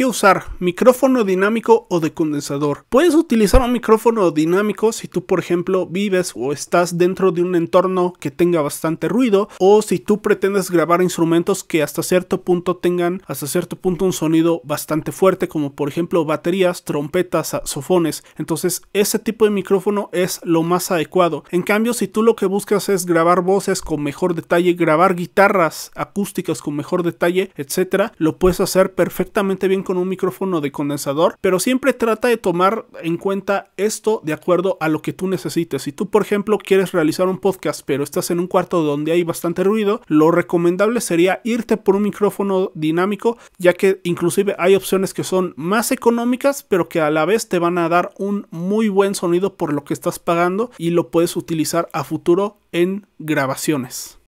qué usar, micrófono dinámico o de condensador. Puedes utilizar un micrófono dinámico si tú, por ejemplo, vives o estás dentro de un entorno que tenga bastante ruido o si tú pretendes grabar instrumentos que hasta cierto punto tengan hasta cierto punto un sonido bastante fuerte como por ejemplo baterías, trompetas, saxofones. Entonces ese tipo de micrófono es lo más adecuado. En cambio, si tú lo que buscas es grabar voces con mejor detalle, grabar guitarras acústicas con mejor detalle, etcétera, lo puedes hacer perfectamente bien con con un micrófono de condensador, pero siempre trata de tomar en cuenta esto de acuerdo a lo que tú necesites. Si tú, por ejemplo, quieres realizar un podcast, pero estás en un cuarto donde hay bastante ruido, lo recomendable sería irte por un micrófono dinámico, ya que inclusive hay opciones que son más económicas, pero que a la vez te van a dar un muy buen sonido por lo que estás pagando y lo puedes utilizar a futuro en grabaciones.